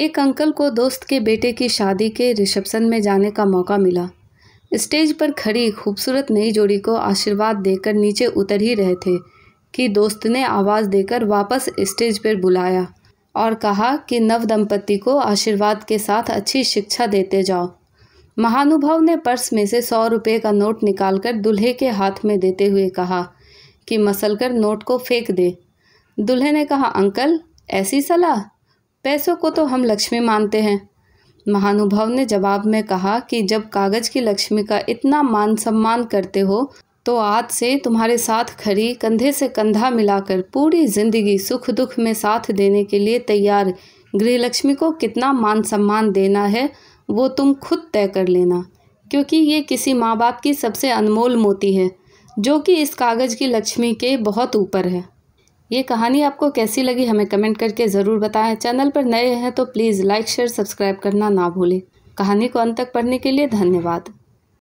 एक अंकल को दोस्त के बेटे की शादी के रिसेप्शन में जाने का मौका मिला स्टेज पर खड़ी खूबसूरत नई जोड़ी को आशीर्वाद देकर नीचे उतर ही रहे थे कि दोस्त ने आवाज़ देकर वापस स्टेज पर बुलाया और कहा कि नव दंपति को आशीर्वाद के साथ अच्छी शिक्षा देते जाओ महानुभाव ने पर्स में से सौ रुपये का नोट निकालकर दूल्हे के हाथ में देते हुए कहा कि मसल कर नोट को फेंक दे दूल्हे ने कहा अंकल ऐसी सलाह पैसों को तो हम लक्ष्मी मानते हैं महानुभाव ने जवाब में कहा कि जब कागज की लक्ष्मी का इतना मान सम्मान करते हो तो आज से तुम्हारे साथ खड़ी कंधे से कंधा मिलाकर पूरी जिंदगी सुख दुख में साथ देने के लिए तैयार गृहलक्ष्मी को कितना मान सम्मान देना है वो तुम खुद तय कर लेना क्योंकि ये किसी माँ बाप की सबसे अनमोल मोती है जो कि इस कागज़ की लक्ष्मी के बहुत ऊपर है ये कहानी आपको कैसी लगी हमें कमेंट करके ज़रूर बताएं चैनल पर नए हैं तो प्लीज़ लाइक शेयर सब्सक्राइब करना ना भूलें कहानी को अंत तक पढ़ने के लिए धन्यवाद